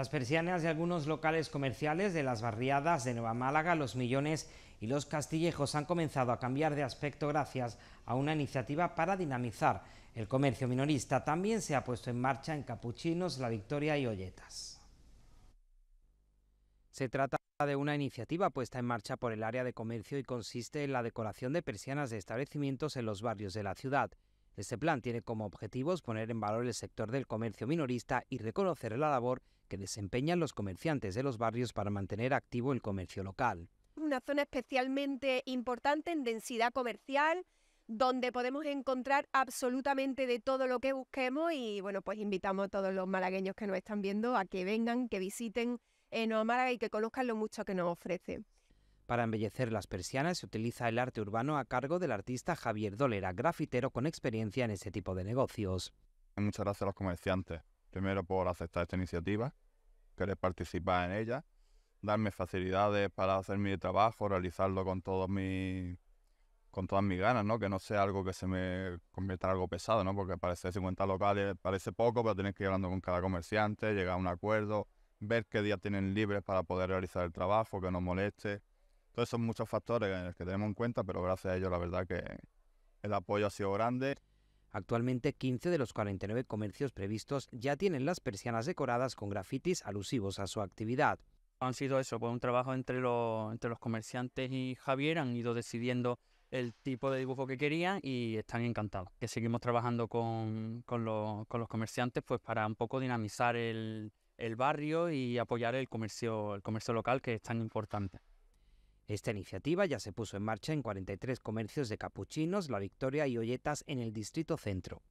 Las persianas de algunos locales comerciales de las barriadas de Nueva Málaga, Los Millones y Los Castillejos han comenzado a cambiar de aspecto gracias a una iniciativa para dinamizar el comercio minorista. También se ha puesto en marcha en Capuchinos, La Victoria y Olletas. Se trata de una iniciativa puesta en marcha por el área de comercio y consiste en la decoración de persianas de establecimientos en los barrios de la ciudad. Este plan tiene como objetivos poner en valor el sector del comercio minorista y reconocer la labor que desempeñan los comerciantes de los barrios para mantener activo el comercio local. Una zona especialmente importante en densidad comercial, donde podemos encontrar absolutamente de todo lo que busquemos y bueno, pues invitamos a todos los malagueños que nos están viendo a que vengan, que visiten en eh, Málaga y que conozcan lo mucho que nos ofrece. Para embellecer las persianas se utiliza el arte urbano a cargo del artista Javier Dolera, grafitero con experiencia en ese tipo de negocios. Muchas gracias a los comerciantes, primero por aceptar esta iniciativa, querer participar en ella, darme facilidades para hacer mi trabajo, realizarlo con todos mis con todas mis ganas, ¿no? Que no sea algo que se me convierta en algo pesado, ¿no? Porque parece 50 locales, parece poco, pero tienes que ir hablando con cada comerciante, llegar a un acuerdo, ver qué días tienen libres para poder realizar el trabajo, que no moleste esos son muchos factores en los que tenemos en cuenta, pero gracias a ellos la verdad que el apoyo ha sido grande. Actualmente 15 de los 49 comercios previstos ya tienen las persianas decoradas con grafitis alusivos a su actividad. Han sido eso, pues un trabajo entre los, entre los comerciantes y Javier, han ido decidiendo el tipo de dibujo que querían y están encantados. Que seguimos trabajando con, los, comerciantes pues para un poco dinamizar el, el barrio y apoyar el comercio, el comercio local que es tan importante. Esta iniciativa ya se puso en marcha en 43 comercios de capuchinos, La Victoria y Olletas en el Distrito Centro.